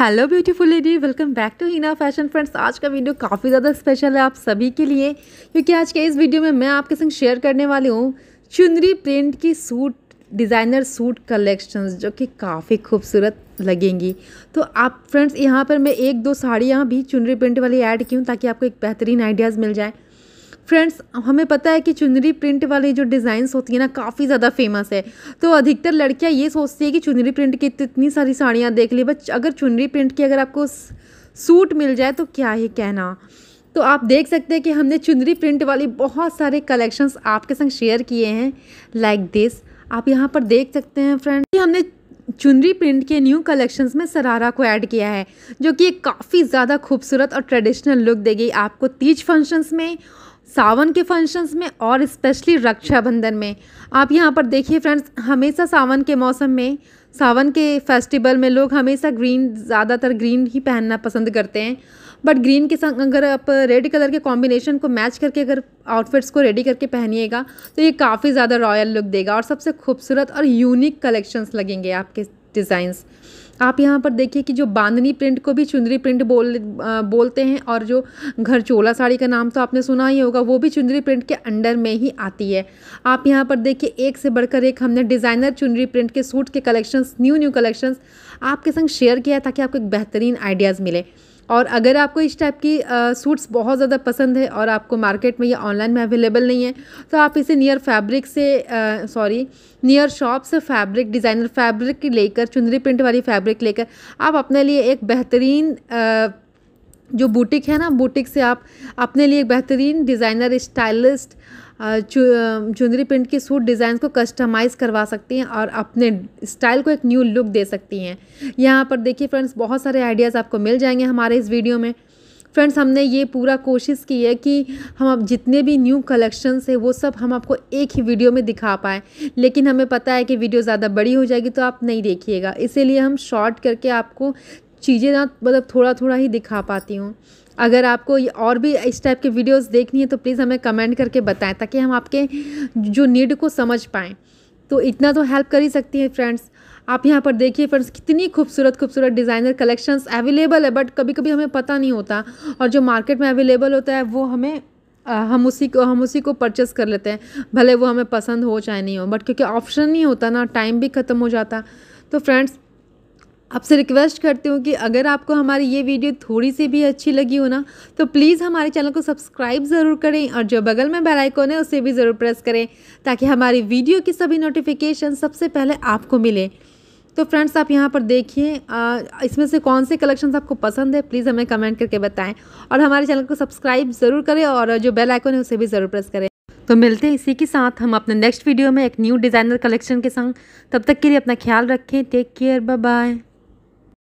hello beautiful lady welcome back to Hina fashion friends आज का video काफ़ी ज़्यादा स्पेशल है आप सभी के लिए क्योंकि आज के इस वीडियो में मैं आपके संग शेयर करने वाली हूँ चुनरी प्रिंट की सूट डिज़ाइनर सूट कलेक्शंस जो कि काफ़ी खूबसूरत लगेंगी तो आप फ्रेंड्स यहाँ पर मैं एक दो साड़ियाँ भी चुनरी प्रिंट वाली ऐड की हूँ ताकि आपको एक बेहतरीन आइडियाज़ मिल जाए फ्रेंड्स हमें पता है कि चुनरी प्रिंट वाली जो डिज़ाइंस होती है ना काफ़ी ज़्यादा फेमस है तो अधिकतर लड़कियाँ ये सोचती है कि चुनरी प्रिंट की इतनी सारी साड़ियाँ देख ली बट अगर चुनरी प्रिंट की अगर आपको सूट मिल जाए तो क्या ही कहना तो आप देख सकते हैं कि हमने चुनरी प्रिंट वाली बहुत सारे कलेक्शंस आपके संग शेयर किए हैं लाइक like दिस आप यहाँ पर देख सकते हैं फ्रेंड कि हमने चुनरी प्रिंट के न्यू कलेक्शंस में सरारा को ऐड किया है जो कि काफ़ी ज़्यादा खूबसूरत और ट्रेडिशनल लुक देगी आपको तीज फंक्शंस में सावन के फंक्शंस में और स्पेशली रक्षाबंधन में आप यहाँ पर देखिए फ्रेंड्स हमेशा सावन के मौसम में सावन के फेस्टिवल में लोग हमेशा ग्रीन ज़्यादातर ग्रीन ही पहनना पसंद करते हैं बट ग्रीन के संग अगर आप रेड कलर के कॉम्बिनेशन को मैच करके अगर आउटफिट्स को रेडी करके पहनिएगा तो ये काफ़ी ज़्यादा रॉयल लुक देगा और सबसे खूबसूरत और यूनिक कलेक्शंस लगेंगे आपके डिज़ाइंस आप यहाँ पर देखिए कि जो बांधनी प्रिंट को भी चुंदरी प्रिंट बोल आ, बोलते हैं और जो घर चोला साड़ी का नाम तो आपने सुना ही होगा वो भी चुंदरी प्रिंट के अंडर में ही आती है आप यहाँ पर देखिए एक से बढ़कर एक हमने डिज़ाइनर चुंदरी प्रिंट के सूट के कलेक्शंस न्यू न्यू कलेक्शंस आपके संग शेयर किया ताकि आपको एक बेहतरीन आइडियाज़ मिले और अगर आपको इस टाइप की सूट्स बहुत ज़्यादा पसंद है और आपको मार्केट में या ऑनलाइन में अवेलेबल नहीं है तो आप इसे नियर फैब्रिक से सॉरी नियर शॉप से फैब्रिक डिज़ाइनर फैब्रिक लेकर चुनरी प्रिंट वाली फैब्रिक लेकर आप अपने लिए एक बेहतरीन जो बुटीक है ना बुटीक से आप अपने लिए एक बेहतरीन डिज़ाइनर स्टाइलिस्ट चुंदरी प्रिंट की सूट डिज़ाइन को कस्टमाइज़ करवा सकती हैं और अपने स्टाइल को एक न्यू लुक दे सकती हैं यहाँ पर देखिए फ्रेंड्स बहुत सारे आइडियाज़ आपको मिल जाएंगे हमारे इस वीडियो में फ्रेंड्स हमने ये पूरा कोशिश की है कि हम अब जितने भी न्यू कलेक्शंस है वो सब हम आपको एक ही वीडियो में दिखा पाएँ लेकिन हमें पता है कि वीडियो ज़्यादा बड़ी हो जाएगी तो आप नहीं देखिएगा इसीलिए हम शॉर्ट करके आपको चीज़ें ना मतलब थोड़ा थोड़ा ही दिखा पाती हूँ अगर आपको और भी इस टाइप के वीडियोस देखनी है तो प्लीज़ हमें कमेंट करके बताएं ताकि हम आपके जो नीड को समझ पाएँ तो इतना तो हेल्प कर ही सकती हैं फ्रेंड्स आप यहाँ पर देखिए फ्रेंड्स कितनी खूबसूरत खूबसूरत डिज़ाइनर कलेक्शंस अवेलेबल है बट कभी कभी हमें पता नहीं होता और जो मार्केट में अवेलेबल होता है वो हमें हम उसी को हम उसी को परचेस कर लेते हैं भले वो हमें पसंद हो चाहे नहीं हो बट क्योंकि ऑप्शन नहीं होता ना टाइम भी ख़त्म हो जाता तो फ्रेंड्स आपसे रिक्वेस्ट करती हूँ कि अगर आपको हमारी ये वीडियो थोड़ी सी भी अच्छी लगी हो ना तो प्लीज़ हमारे चैनल को सब्सक्राइब ज़रूर करें और जो बगल में बेल आइकॉन है उसे भी ज़रूर प्रेस करें ताकि हमारी वीडियो की सभी नोटिफिकेशन सबसे पहले आपको मिले तो फ्रेंड्स आप यहाँ पर देखिए इसमें से कौन से कलेक्शन आपको पसंद है प्लीज़ हमें कमेंट करके बताएँ और हमारे चैनल को सब्सक्राइब ज़रूर करें और जो बेल आइकॉन है उसे भी ज़रूर प्रेस करें तो मिलते हैं इसी के साथ हम अपने नेक्स्ट वीडियो में एक न्यू डिज़ाइनर कलेक्शन के संग तब तक के लिए अपना ख्याल रखें टेक केयर बाय बाय